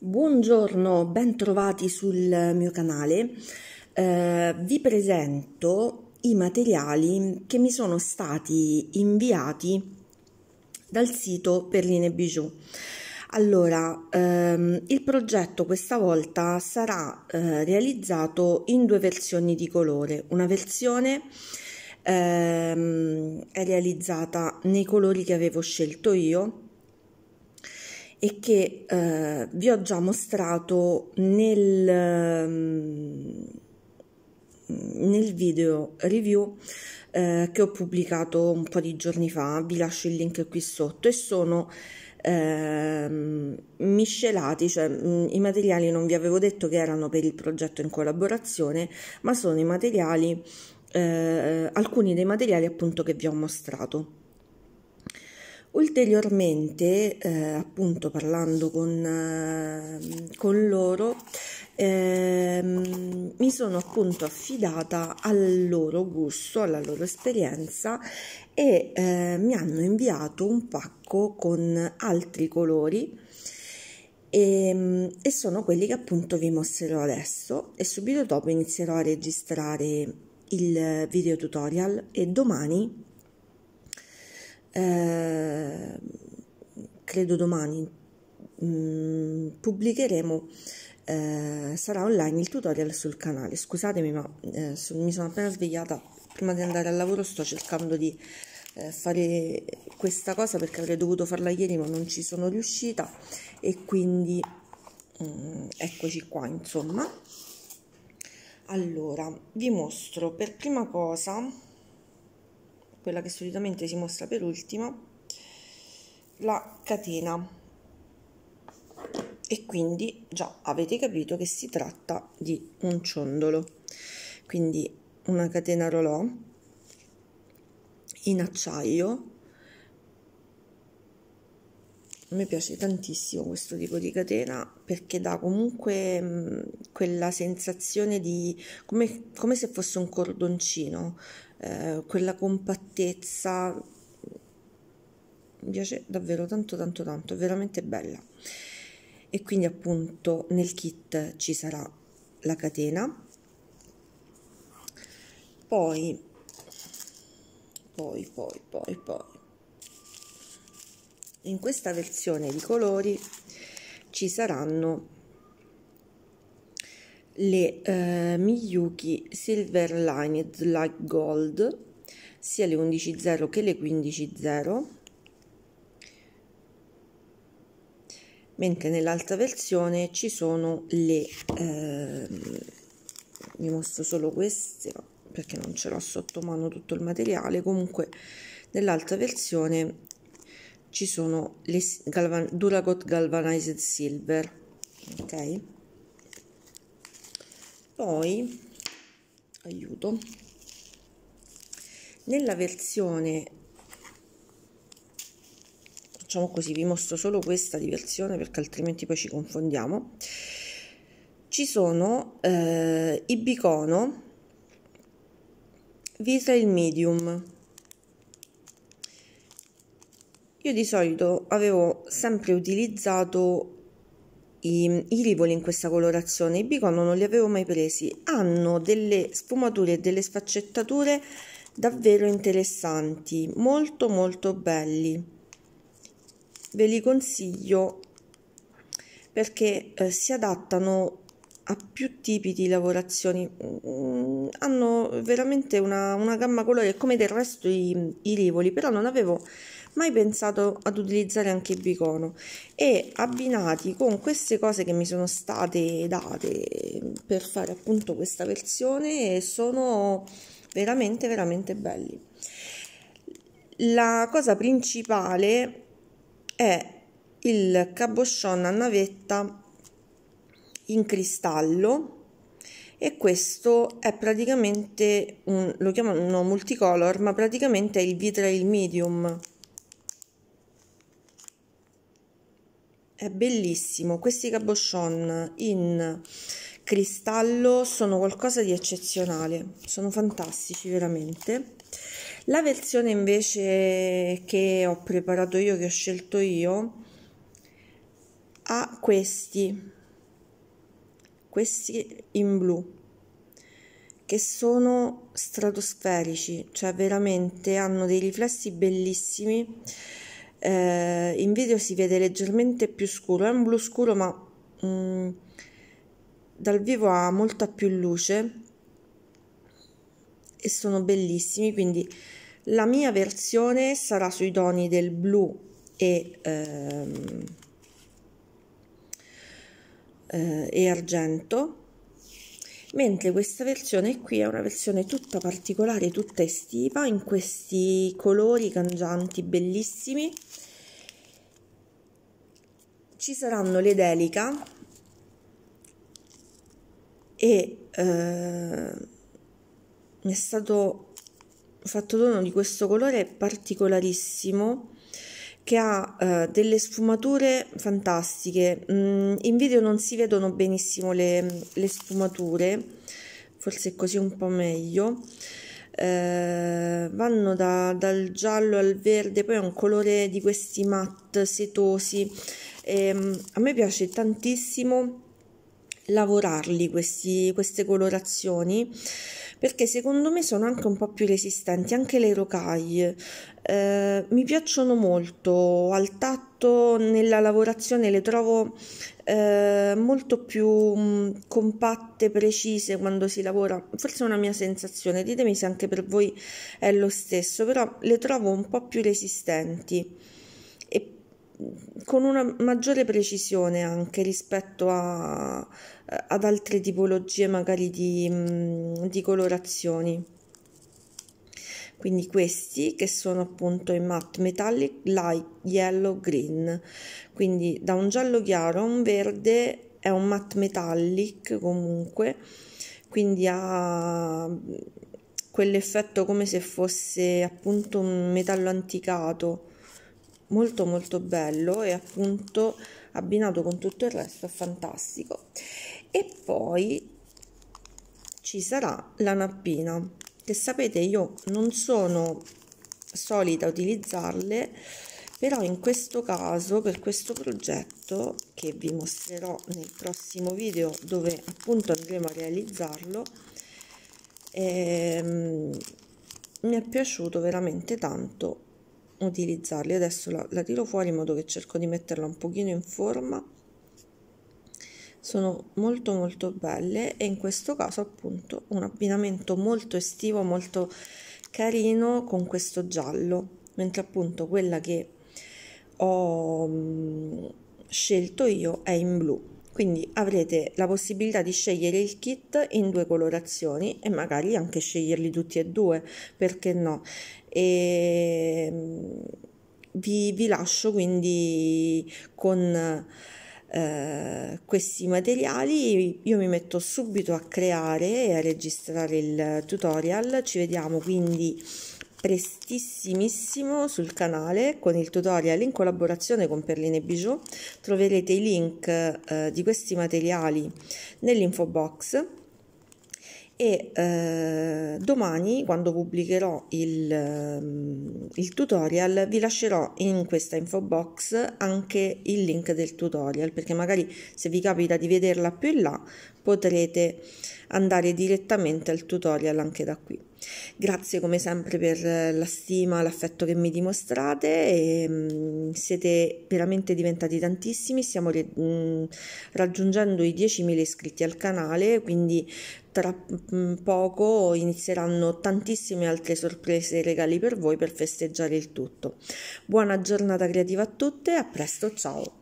Buongiorno, bentrovati sul mio canale. Eh, vi presento i materiali che mi sono stati inviati dal sito Perline Bijou. Allora, ehm, il progetto questa volta sarà eh, realizzato in due versioni di colore. Una versione ehm, è realizzata nei colori che avevo scelto io e che eh, vi ho già mostrato nel, ehm, nel video review eh, che ho pubblicato un po' di giorni fa, vi lascio il link qui sotto e sono eh, miscelati, cioè mh, i materiali non vi avevo detto che erano per il progetto in collaborazione, ma sono i materiali, eh, alcuni dei materiali appunto che vi ho mostrato. Ulteriormente, eh, appunto parlando con, eh, con loro, eh, mi sono appunto affidata al loro gusto, alla loro esperienza e eh, mi hanno inviato un pacco con altri colori e, ehm, e sono quelli che appunto vi mostrerò adesso e subito dopo inizierò a registrare il video tutorial e domani eh, credo domani, mh, mm, pubblicheremo, eh, sarà online il tutorial sul canale. Scusatemi, ma eh, so, mi sono appena svegliata, prima di andare al lavoro sto cercando di eh, fare questa cosa perché avrei dovuto farla ieri ma non ci sono riuscita e quindi mh, mm, eccoci qua insomma allora vi mostro per prima cosa quella che solitamente si mostra per ultima, la catena. E quindi già avete capito che si tratta di un ciondolo. Quindi una catena rolò in acciaio a me piace tantissimo questo tipo di catena perché dà comunque mh, mm, quella sensazione di come, come, se fosse un cordoncino, eh, quella compattezza. Mi piace davvero tanto tanto tanto, è veramente bella. E quindi appunto nel kit ci sarà la catena. Poi, poi, poi, poi, poi in questa versione di colori ci saranno le eh, Miyuki Silver Lined Light Gold sia le 11.0 che le 15.0 mentre nell'altra versione ci sono le eh, vi mostro solo queste perché non ce l'ho sotto mano tutto il materiale comunque nell'altra versione ci sono le galvan Duragot Galvanized Silver ok poi aiuto nella versione facciamo così vi mostro solo questa di versione perché altrimenti poi ci confondiamo ci sono eh, i bicono vitrail medium io di solito avevo sempre utilizzato i, i rivoli in questa colorazione, i bicon non li avevo mai presi, hanno delle sfumature e delle sfaccettature davvero interessanti, molto molto belli. Ve li consiglio perché eh, si adattano a più tipi di lavorazioni, mm, hanno veramente una, una, gamma colore come del resto i, i rivoli, però non avevo mai pensato ad utilizzare anche il bicono e abbinati con queste cose che mi sono state date per fare appunto questa versione sono veramente veramente belli la cosa principale è il cabochon a navetta in cristallo e questo è praticamente un, lo chiamano multicolor ma praticamente è il vitrail medium è bellissimo questi cabochon in cristallo sono qualcosa di eccezionale sono fantastici veramente la versione invece che ho preparato io che ho scelto io ha questi questi in blu che sono stratosferici cioè veramente hanno dei riflessi bellissimi eh, in video si vede leggermente più scuro, è un blu scuro ma mh, mm, dal vivo ha molta più luce e sono bellissimi, quindi la mia versione sarà sui toni del blu e, ehm, eh, e argento mentre questa versione qui è una versione tutta particolare, tutta estiva, in questi colori cangianti bellissimi. Ci saranno le delica e eh, mi è stato fatto dono di questo colore particolarissimo che ha eh, delle sfumature fantastiche. Mm, in video non si vedono benissimo le, le sfumature, forse così un po' meglio. Eh, vanno da, dal giallo al verde, poi è un colore di questi matte setosi. E, ehm, a me piace tantissimo lavorarli questi, queste colorazioni perché secondo me sono anche un po' più resistenti, anche le rocaille. Eh, mi piacciono molto al tatto, nella lavorazione le trovo eh, molto più mh, mm, compatte, precise quando si lavora. Forse è una mia sensazione, ditemi se anche per voi è lo stesso, però le trovo un po' più resistenti con una maggiore precisione anche rispetto a, ad altre tipologie magari di, mm, di colorazioni quindi questi che sono appunto i matte metallic light yellow green quindi da un giallo chiaro a un verde è un matte metallic comunque quindi ha mm, quell'effetto come se fosse appunto un metallo anticato molto molto bello e appunto abbinato con tutto il resto è fantastico e poi ci sarà la nappina che sapete io non sono solita utilizzarle però in questo caso per questo progetto che vi mostrerò nel prossimo video dove appunto andremo a realizzarlo ehm, mi è piaciuto veramente tanto utilizzarli. Adesso la, la, tiro fuori in modo che cerco di metterla un pochino in forma. Sono molto molto belle e in questo caso appunto un abbinamento molto estivo, molto carino con questo giallo. Mentre appunto quella che ho mm, scelto io è in blu quindi avrete la possibilità di scegliere il kit in due colorazioni e magari anche sceglierli tutti e due perché no e ehm, vi, vi lascio quindi con eh, questi materiali io mi metto subito a creare e a registrare il tutorial ci vediamo quindi prestissimissimo sul canale con il tutorial in collaborazione con Perline Bijou. Troverete i link eh, di questi materiali nell'info box e eh, domani quando pubblicherò il, ehm, il, tutorial vi lascerò in questa info box anche il link del tutorial perché magari se vi capita di vederla più in là potrete andare direttamente al tutorial anche da qui. Grazie come sempre per la stima, l'affetto che mi dimostrate, e, ehm, mh, siete veramente diventati tantissimi, stiamo mh, mm, raggiungendo i 10.000 iscritti al canale, quindi tra mm, poco inizieranno tantissime altre sorprese e regali per voi per festeggiare il tutto. Buona giornata creativa a tutte, a presto, ciao!